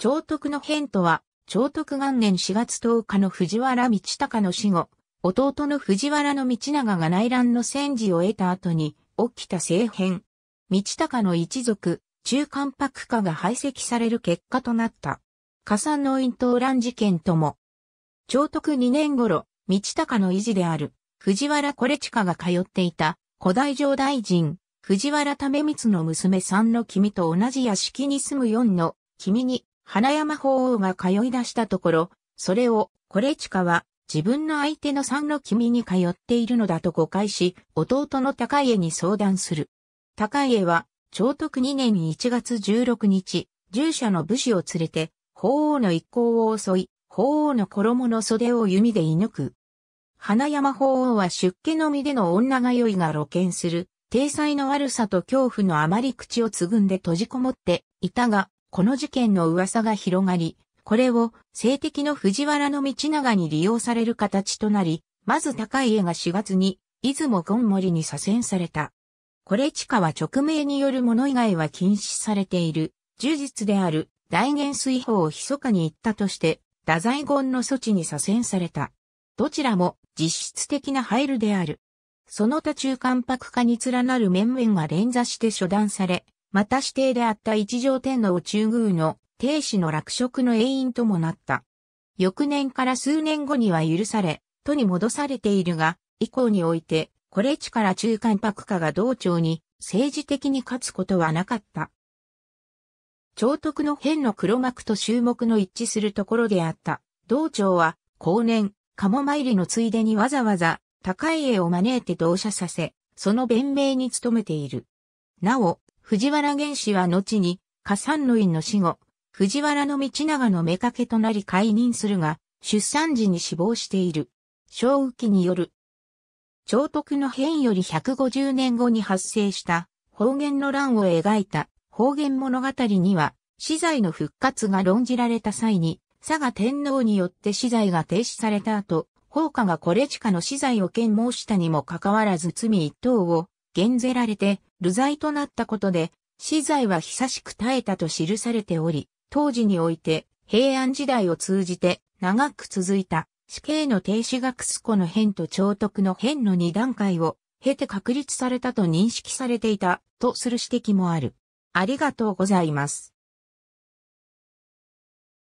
長徳の変とは、長徳元年4月10日の藤原道隆の死後、弟の藤原道長が内乱の戦時を得た後に起きた政変。道隆の一族、中間白化が排斥される結果となった。加算の陰東乱事件とも。長徳2年頃、道隆の維持である、藤原コレチカが通っていた、古代城大臣、藤原為光の娘さんの君と同じ屋敷に住む四の、君に、花山法王が通い出したところ、それを、これ地下は、自分の相手の三の君に通っているのだと誤解し、弟の高家に相談する。高家は、長徳2年1月16日、従者の武士を連れて、法王の一行を襲い、法王の衣の袖を弓で射抜く。花山法王は出家の身での女が酔いが露見する、体裁の悪さと恐怖のあまり口をつぐんで閉じこもっていたが、この事件の噂が広がり、これを性的の藤原道長に利用される形となり、まず高家が4月に出雲権森に左遷された。これ地下は直命によるもの以外は禁止されている、呪術である大元水法を密かに言ったとして、太宰権の措置に左遷された。どちらも実質的な配慮である。その他中間白化に連なる面々が連座して処断され、また指定であった一条天皇中宮の定子の落職の永遠ともなった。翌年から数年後には許され、都に戻されているが、以降において、これ地から中間白化が同庁に政治的に勝つことはなかった。長徳の変の黒幕と終目の一致するところであった。道庁は、後年、鴨参りのついでにわざわざ、高い絵を招いて同社させ、その弁明に努めている。なお、藤原玄氏は後に、加山の院の死後、藤原の道長の妾となり解任するが、出産時に死亡している。正雨による。長徳の変より150年後に発生した方言の乱を描いた方言物語には、死罪の復活が論じられた際に、佐賀天皇によって死罪が停止された後、法家がこれ地下の死罪を検問したにもかかわらず罪一等を減ぜられて、流罪となったことで、死罪は久しく耐えたと記されており、当時において、平安時代を通じて、長く続いた、死刑の停止がクスコの変と長徳の変の2段階を、経て確立されたと認識されていた、とする指摘もある。ありがとうございます。